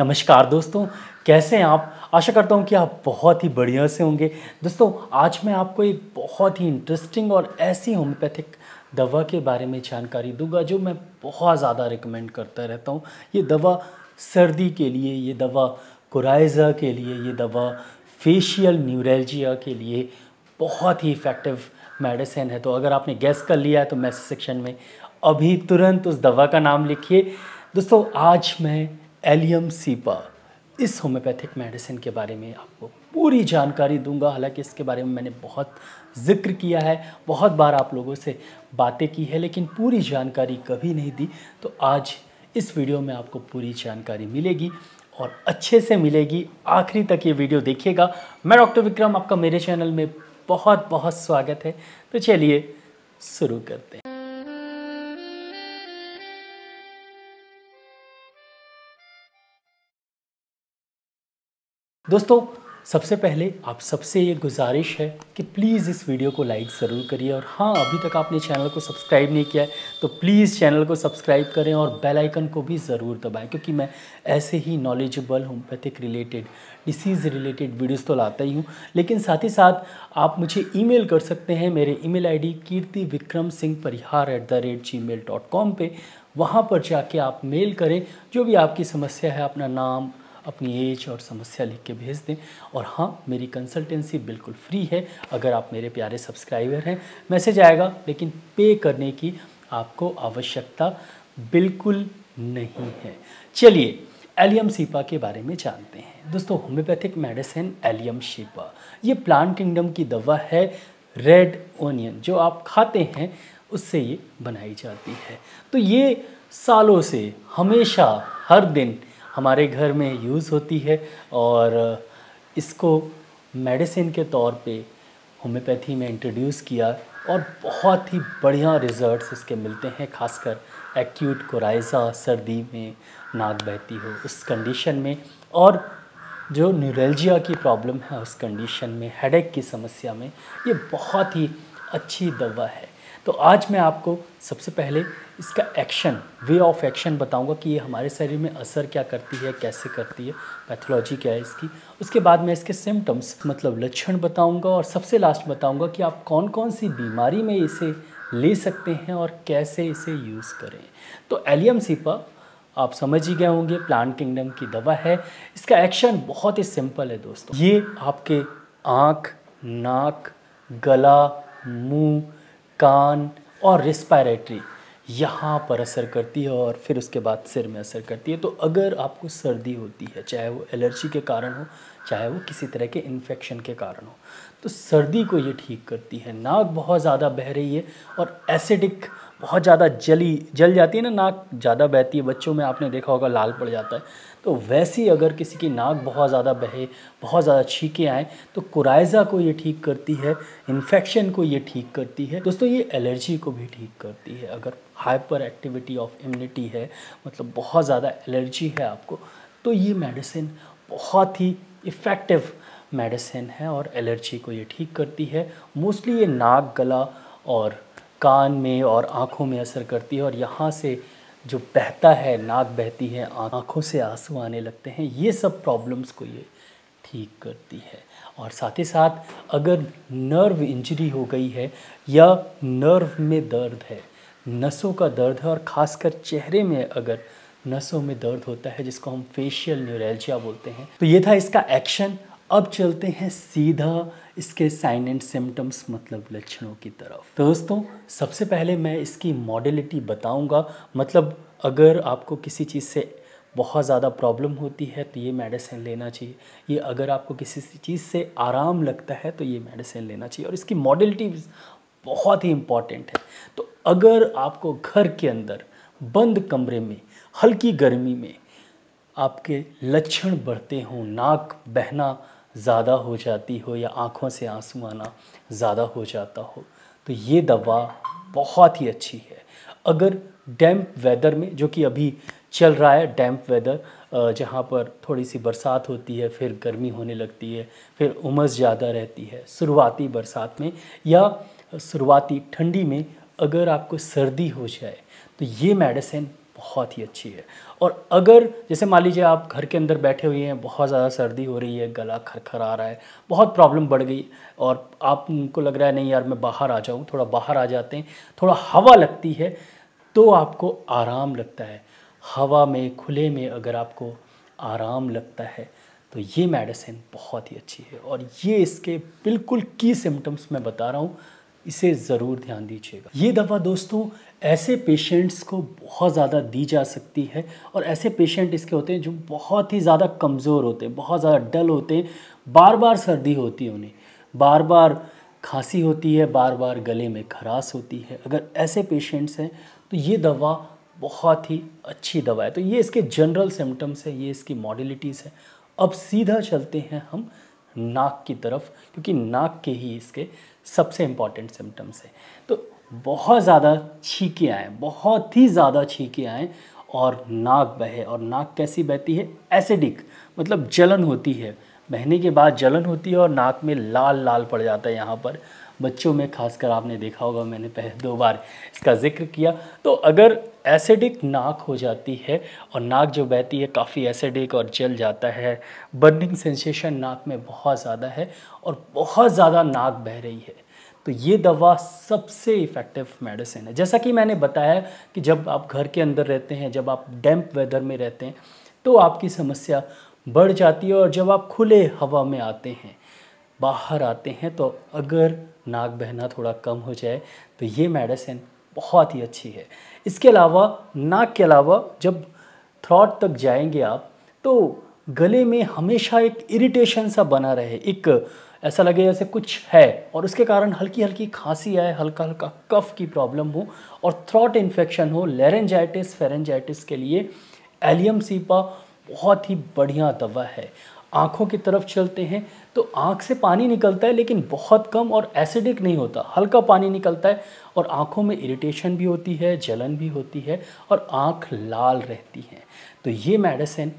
नमस्कार दोस्तों कैसे हैं आप आशा करता हूं कि आप बहुत ही बढ़िया से होंगे दोस्तों आज मैं आपको एक बहुत ही इंटरेस्टिंग और ऐसी होम्योपैथिक दवा के बारे में जानकारी दूंगा जो मैं बहुत ज़्यादा रिकमेंड करता रहता हूं ये दवा सर्दी के लिए ये दवा कुराइजा के लिए ये दवा फेशियल न्यूरेलजिया के लिए बहुत ही इफ़ेक्टिव मेडिसिन है तो अगर आपने गैस कर लिया है तो मैसेज सेक्शन में अभी तुरंत उस दवा का नाम लिखिए दोस्तों आज मैं एलियम सीपा इस होम्योपैथिक मेडिसिन के बारे में आपको पूरी जानकारी दूंगा हालांकि इसके बारे में मैंने बहुत जिक्र किया है बहुत बार आप लोगों से बातें की है लेकिन पूरी जानकारी कभी नहीं दी तो आज इस वीडियो में आपको पूरी जानकारी मिलेगी और अच्छे से मिलेगी आखिरी तक ये वीडियो देखिएगा मैं डॉक्टर विक्रम आपका मेरे चैनल में बहुत बहुत स्वागत है तो चलिए शुरू करते हैं दोस्तों सबसे पहले आप सबसे ये गुजारिश है कि प्लीज़ इस वीडियो को लाइक ज़रूर करिए और हाँ अभी तक आपने चैनल को सब्सक्राइब नहीं किया है तो प्लीज़ चैनल को सब्सक्राइब करें और बेल आइकन को भी ज़रूर दबाएं क्योंकि मैं ऐसे ही knowledgeable homeopathic related disease related videos तो लाता ही हूँ लेकिन साथ ही साथ आप मुझे मेल कर सकते हैं मेरे I D Kirti Vikram Singh Parihar at the rate Gmail dot com पर वहाँ पर जाके आप मेल करें जो भी आपकी समस्या है अपना नाम अपनी एज और समस्या लिख के भेज दें और हाँ मेरी कंसल्टेंसी बिल्कुल फ्री है अगर आप मेरे प्यारे सब्सक्राइबर हैं मैसेज आएगा लेकिन पे करने की आपको आवश्यकता बिल्कुल नहीं है चलिए एलियम सीपा के बारे में जानते हैं दोस्तों होम्योपैथिक मेडिसिन एलियम सीपा ये प्लांट किंगडम की दवा है रेड ओनियन जो आप खाते हैं उससे ये बनाई जाती है तो ये सालों से हमेशा हर दिन हमारे घर में यूज़ होती है और इसको मेडिसिन के तौर पे होम्योपैथी में इंट्रोड्यूस किया और बहुत ही बढ़िया रिजल्ट्स इसके मिलते हैं खासकर एक्यूट कोराइजा सर्दी में नाक बहती हो उस कंडीशन में और जो न्यूरल्जिया की प्रॉब्लम है उस कंडीशन में हेडेक की समस्या में ये बहुत ही अच्छी दवा है तो आज मैं आपको सबसे पहले इसका एक्शन वे ऑफ एक्शन बताऊंगा कि ये हमारे शरीर में असर क्या करती है कैसे करती है पैथोलॉजी क्या है इसकी उसके बाद मैं इसके सिम्टम्स मतलब लक्षण बताऊंगा और सबसे लास्ट बताऊंगा कि आप कौन कौन सी बीमारी में इसे ले सकते हैं और कैसे इसे यूज़ करें तो एलियम सीपा आप समझ ही गए होंगे प्लांट किंगडम की दवा है इसका एक्शन बहुत ही सिंपल है दोस्तों ये आपके आँख नाक गला मुंह कान और रिस्पायरेटरी यहाँ पर असर करती है और फिर उसके बाद सिर में असर करती है तो अगर आपको सर्दी होती है चाहे वो एलर्जी के कारण हो चाहे वो किसी तरह के इन्फेक्शन के कारण हो तो सर्दी को ये ठीक करती है नाक बहुत ज़्यादा बह रही है और एसिडिक बहुत ज़्यादा जली जल जाती है ना नाक ज़्यादा बहती है बच्चों में आपने देखा होगा लाल पड़ जाता है तो वैसी अगर किसी की नाक बहुत ज़्यादा बहे बहुत ज़्यादा छीके आएँ तो कुराइज़ा को ये ठीक करती है इन्फेक्शन को ये ठीक करती है दोस्तों ये एलर्जी को भी ठीक करती है अगर हाइपर एक्टिविटी ऑफ इम्यूनिटी है मतलब बहुत ज़्यादा एलर्जी है आपको तो ये मेडिसिन बहुत ही इफ़ेक्टिव मेडिसिन है और एलर्जी को ये ठीक करती है मोस्टली ये नाक गला और कान में और आँखों में असर करती है और यहाँ से जो बहता है नाक बहती है आँखों से आंसू आने लगते हैं ये सब प्रॉब्लम्स को ये ठीक करती है और साथ ही साथ अगर नर्व इंजरी हो गई है या नर्व में दर्द है नसों का दर्द है और ख़ासकर चेहरे में अगर नसों में दर्द होता है जिसको हम फेशियल न्यूरेल्जिया बोलते हैं तो ये था इसका एक्शन अब चलते हैं सीधा इसके साइन एंड सिम्टम्स मतलब लक्षणों की तरफ तो दोस्तों सबसे पहले मैं इसकी मॉडलिटी बताऊंगा मतलब अगर आपको किसी चीज़ से बहुत ज़्यादा प्रॉब्लम होती है तो ये मेडिसिन लेना चाहिए ये अगर आपको किसी चीज़ से आराम लगता है तो ये मेडिसिन लेना चाहिए और इसकी मॉडलिटी बहुत ही इम्पॉर्टेंट है तो अगर आपको घर के अंदर बंद कमरे में हल्की गर्मी में आपके लक्षण बढ़ते हों नाक बहना ज़्यादा हो जाती हो या आँखों से आंसू आना ज़्यादा हो जाता हो तो ये दवा बहुत ही अच्छी है अगर डैम्प वेदर में जो कि अभी चल रहा है डैम्प वेदर जहाँ पर थोड़ी सी बरसात होती है फिर गर्मी होने लगती है फिर उमस ज़्यादा रहती है शुरुआती बरसात में या शुरुआती ठंडी में अगर आपको सर्दी हो जाए तो ये मेडिसिन बहुत ही अच्छी है और अगर जैसे मान लीजिए आप घर के अंदर बैठे हुए हैं बहुत ज़्यादा सर्दी हो रही है गला खरखर आ रहा है बहुत प्रॉब्लम बढ़ गई और आपको लग रहा है नहीं यार मैं बाहर आ जाऊँ थोड़ा बाहर आ जाते हैं थोड़ा हवा लगती है तो आपको आराम लगता है हवा में खुले में अगर आपको आराम लगता है तो ये मेडिसिन बहुत ही अच्छी है और ये इसके बिल्कुल की सिम्टम्स मैं बता रहा हूँ इसे ज़रूर ध्यान दीजिएगा ये दवा दोस्तों ऐसे पेशेंट्स को बहुत ज़्यादा दी जा सकती है और ऐसे पेशेंट इसके होते हैं जो बहुत ही ज़्यादा कमज़ोर होते हैं बहुत ज़्यादा डल होते हैं बार बार सर्दी होती है उन्हें बार बार खांसी होती है बार बार गले में खराश होती है अगर ऐसे पेशेंट्स हैं तो ये दवा बहुत ही अच्छी दवा है तो ये इसके जनरल सिम्टम्स है ये इसकी मॉडिलिटीज़ है अब सीधा चलते हैं हम नाक की तरफ क्योंकि नाक के ही इसके सबसे इम्पॉर्टेंट सिम्टम्स है तो बहुत ज़्यादा छीके आए बहुत ही ज़्यादा छीके आए और नाक बहे और नाक कैसी बहती है एसिडिक मतलब जलन होती है बहने के बाद जलन होती है और नाक में लाल लाल पड़ जाता है यहाँ पर बच्चों में खासकर आपने देखा होगा मैंने पहले दो बार इसका जिक्र किया तो अगर एसिडिक नाक हो जाती है और नाक जो बहती है काफ़ी एसिडिक और जल जाता है बर्निंग सेंसेशन नाक में बहुत ज़्यादा है और बहुत ज़्यादा नाक बह रही है तो ये दवा सबसे इफ़ेक्टिव मेडिसिन है जैसा कि मैंने बताया कि जब आप घर के अंदर रहते हैं जब आप डैम्प वेदर में रहते हैं तो आपकी समस्या बढ़ जाती है और जब आप खुले हवा में आते हैं बाहर आते हैं तो अगर नाक बहना थोड़ा कम हो जाए तो ये मेडिसिन बहुत ही अच्छी है इसके अलावा नाक के अलावा जब थ्रॉट तक जाएंगे आप तो गले में हमेशा एक इरिटेशन सा बना रहे एक ऐसा लगे जैसे कुछ है और उसके कारण हल्की हल्की खांसी आए हल्का हल्का कफ की प्रॉब्लम हो और थ्रॉट इन्फेक्शन हो लेरेंजाइटिस फेरेंजाइटिस के लिए एलियम सीपा बहुत ही बढ़िया दवा है आँखों की तरफ चलते हैं तो आँख से पानी निकलता है लेकिन बहुत कम और एसिडिक नहीं होता हल्का पानी निकलता है और आँखों में इरिटेशन भी होती है जलन भी होती है और आँख लाल रहती है तो ये मेडिसिन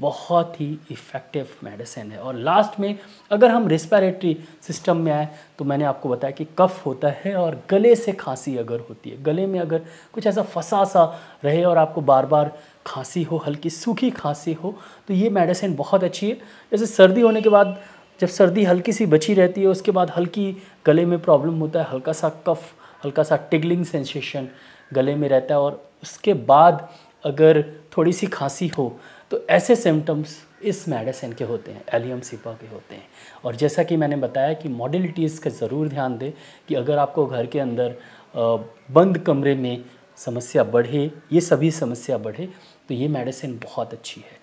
बहुत ही इफ़ेक्टिव मेडिसिन है और लास्ट में अगर हम रेस्पिरेटरी सिस्टम में आए तो मैंने आपको बताया कि कफ होता है और गले से खांसी अगर होती है गले में अगर कुछ ऐसा फंसा सा रहे और आपको बार बार खांसी हो हल्की सूखी खांसी हो तो ये मेडिसिन बहुत अच्छी है जैसे सर्दी होने के बाद जब सर्दी हल्की सी बची रहती है उसके बाद हल्की गले में प्रॉब्लम होता है हल्का सा कफ हल्का सा टिगलिंग सेंसेशन गले में रहता है और उसके बाद अगर थोड़ी सी खांसी हो तो ऐसे सिम्टम्स इस मेडिसिन के होते हैं एलियम सिपा e के होते हैं और जैसा कि मैंने बताया कि मॉडलिटीज़ का ज़रूर ध्यान दें कि अगर आपको घर के अंदर बंद कमरे में समस्या बढ़े ये सभी समस्या बढ़े तो ये मेडिसिन बहुत अच्छी है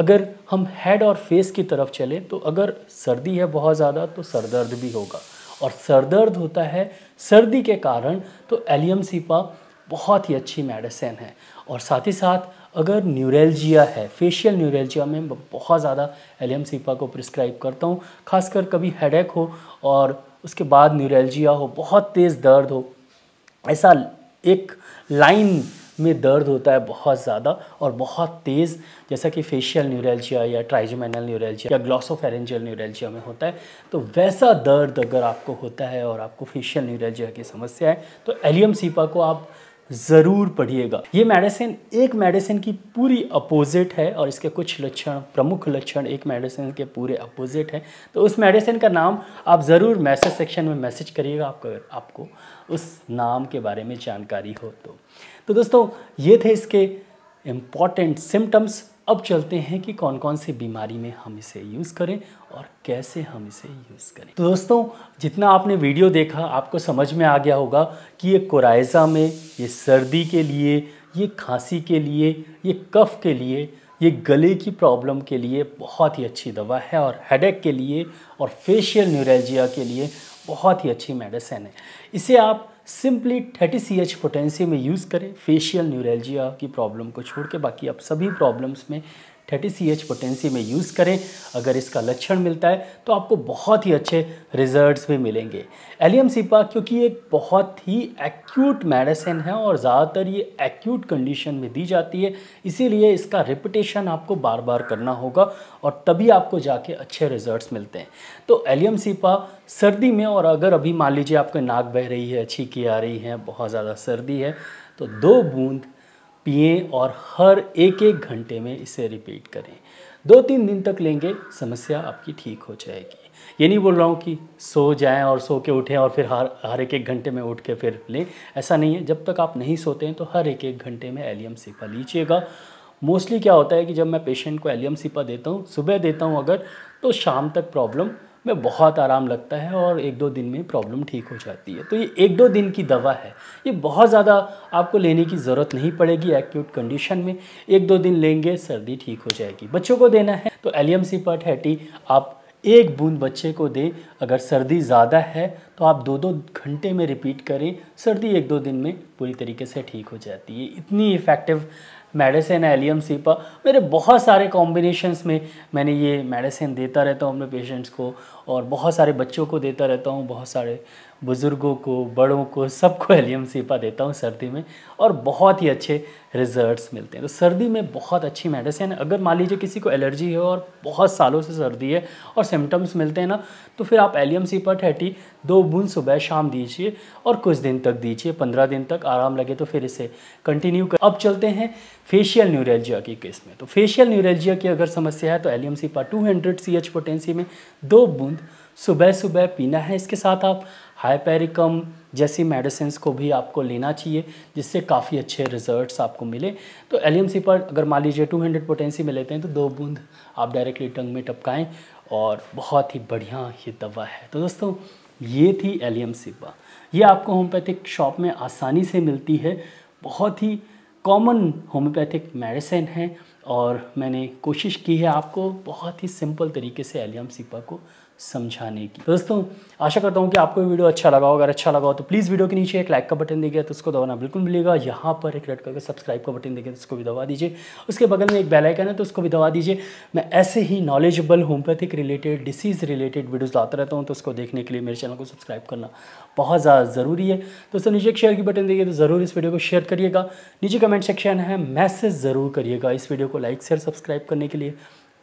अगर हम हेड और फेस की तरफ चलें तो अगर सर्दी है बहुत ज़्यादा तो सर दर्द भी होगा और सर दर्द होता है सर्दी के कारण तो एलियम सिपा e बहुत ही अच्छी मेडिसिन है और साथ ही साथ अगर न्यूरेल्जिया है फेशियल न्यूरेलजिया में बहुत ज़्यादा एलियम सीपा को प्रिस्क्राइब करता हूँ खासकर कभी हेड हो और उसके बाद न्यूरेलजिया हो बहुत तेज़ दर्द हो ऐसा एक लाइन में दर्द होता है बहुत ज़्यादा और बहुत तेज़ जैसा कि फेशियल न्यूरेलजिया या ट्राइजोमेनल न्यूरेलजिया या ग्लॉसोफेरेंजियल न्यूरेलजिया में होता है तो वैसा दर्द अगर आपको होता है और आपको फेशियल न्यूरेलजिया की समस्या है तो एलियम सीपा को आप ज़रूर पढ़िएगा ये मेडिसिन एक मेडिसिन की पूरी अपोजिट है और इसके कुछ लक्षण प्रमुख लक्षण एक मेडिसिन के पूरे अपोजिट हैं तो उस मेडिसिन का नाम आप ज़रूर मैसेज सेक्शन में मैसेज करिएगा आपको अगर आपको उस नाम के बारे में जानकारी हो तो, तो दोस्तों ये थे इसके इम्पॉर्टेंट सिम्टम्स अब चलते हैं कि कौन कौन सी बीमारी में हम इसे यूज़ करें और कैसे हम इसे यूज़ करें तो दोस्तों जितना आपने वीडियो देखा आपको समझ में आ गया होगा कि ये कोराइज़ा में ये सर्दी के लिए ये खांसी के लिए ये कफ़ के लिए ये गले की प्रॉब्लम के लिए बहुत ही अच्छी दवा है और हेडेक के लिए और फेशियल न्यूरेजिया के लिए बहुत ही अच्छी मेडिसिन है इसे आप simply thirty C H potency में यूज़ करें फेशियल न्यूरेलजिया की प्रॉब्लम को छोड़ के बाकी आप सभी प्रॉब्लम्स में थर्टी सी एच पोटेंसी में यूज़ करें अगर इसका लक्षण मिलता है तो आपको बहुत ही अच्छे रिजल्ट्स भी मिलेंगे एलियम सिपा क्योंकि ये बहुत ही एक्यूट मेडिसिन है और ज़्यादातर ये एक्यूट कंडीशन में दी जाती है इसीलिए इसका रिपीटेशन आपको बार बार करना होगा और तभी आपको जाके अच्छे रिजल्ट मिलते हैं तो एलियम सिपा सर्दी में और अगर अभी मान लीजिए आपके नाक बह रही है छीकी आ रही है बहुत ज़्यादा सर्दी है तो दो बूंद पिए और हर एक एक घंटे में इसे रिपीट करें दो तीन दिन तक लेंगे समस्या आपकी ठीक हो जाएगी ये नहीं बोल रहा हूँ कि सो जाएं और सो के उठें और फिर हर हर एक एक घंटे में उठ के फिर लें ऐसा नहीं है जब तक आप नहीं सोते हैं तो हर एक एक घंटे में एलियम सिपा लीजिएगा मोस्टली क्या होता है कि जब मैं पेशेंट को एलियम सिपा देता हूँ सुबह देता हूँ अगर तो शाम तक प्रॉब्लम में बहुत आराम लगता है और एक दो दिन में प्रॉब्लम ठीक हो जाती है तो ये एक दो दिन की दवा है ये बहुत ज़्यादा आपको लेने की ज़रूरत नहीं पड़ेगी एक्यूट कंडीशन में एक दो दिन लेंगे सर्दी ठीक हो जाएगी बच्चों को देना है तो एलियम सीपट हैटी आप एक बूंद बच्चे को दें अगर सर्दी ज़्यादा है तो आप दो दो घंटे में रिपीट करें सर्दी एक दो दिन में पूरी तरीके से ठीक हो जाती है इतनी इफ़ेक्टिव मेडिसिन एलियम सीपा मेरे बहुत सारे कॉम्बिनेशंस में मैंने ये मेडिसिन देता रहता हूँ अपने पेशेंट्स को और बहुत सारे बच्चों को देता रहता हूँ बहुत सारे बुज़ुर्गों को बड़ों को सबको एलियम सीपा देता हूँ सर्दी में और बहुत ही अच्छे रिजल्ट्स मिलते हैं तो सर्दी में बहुत अच्छी मेडिसिन है अगर मान लीजिए किसी को एलर्जी है और बहुत सालों से सर्दी है और सिम्टम्स मिलते हैं ना तो फिर आप एलियम सीपा थर्टी दो बूंद सुबह शाम दीजिए और कुछ दिन तक दीजिए पंद्रह दिन तक आराम लगे तो फिर इसे कंटिन्यू कर अब चलते हैं फेशियल न्यूरेलजिया की केस में तो फेशियल न्यूरेलजिया की अगर समस्या है तो Allium cepa two hundred C H potency में दो बूंद सुबह सुबह पीना है इसके साथ आप हाइपेरिकम जैसी मेडिसिन को भी आपको लेना चाहिए जिससे काफ़ी अच्छे रिजल्ट्स आपको मिले तो एलियम सी पर अगर मान लीजिए 200 हंड्रेड पोटेंसी में लेते हैं तो दो बूंद आप डायरेक्टली टंग में टपकाएं और बहुत ही बढ़िया ये दवा है तो दोस्तों ये थी एलियम सिपा ये आपको होम्योपैथिक शॉप में आसानी से मिलती है बहुत ही कॉमन होम्योपैथिक मेडिसिन है और मैंने कोशिश की है आपको बहुत ही सिंपल तरीके से एलियम सिपा को समझाने की दोस्तों आशा करता हूँ कि आपको वीडियो अच्छा लगा अगर अच्छा लगा हो तो प्लीज़ वीडियो के नीचे एक लाइक का बटन देगा तो उसको दबाना बिल्कुल मिलेगा यहाँ पर एक रेड करके सब्सक्राइब का बटन देगा तो उसको भी दबा दीजिए उसके बगल में एक बेल आइकन है तो उसको भी दबा दीजिए मैं ऐसे ही knowledgeable homeopathic related disease related videos लाता रहता हूँ तो उसको देखने के लिए मेरे चैनल को सब्सक्राइब करना बहुत ज़्यादा ज़रूरी है दोस्तों नीचे एक शेयर की बटन देगी तो ज़रूर इस वीडियो को शेयर करिएगा नीचे कमेंट सेक्शन है मैसेज ज़रूर करिएगा इस वीडियो को लाइक शेयर सब्सक्राइब करने के लिए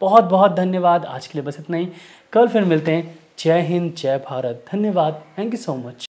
बहुत बहुत धन्यवाद आज के लिए बस इतना ही कल फिर मिलते हैं जय हिंद जय भारत धन्यवाद थैंक यू सो मच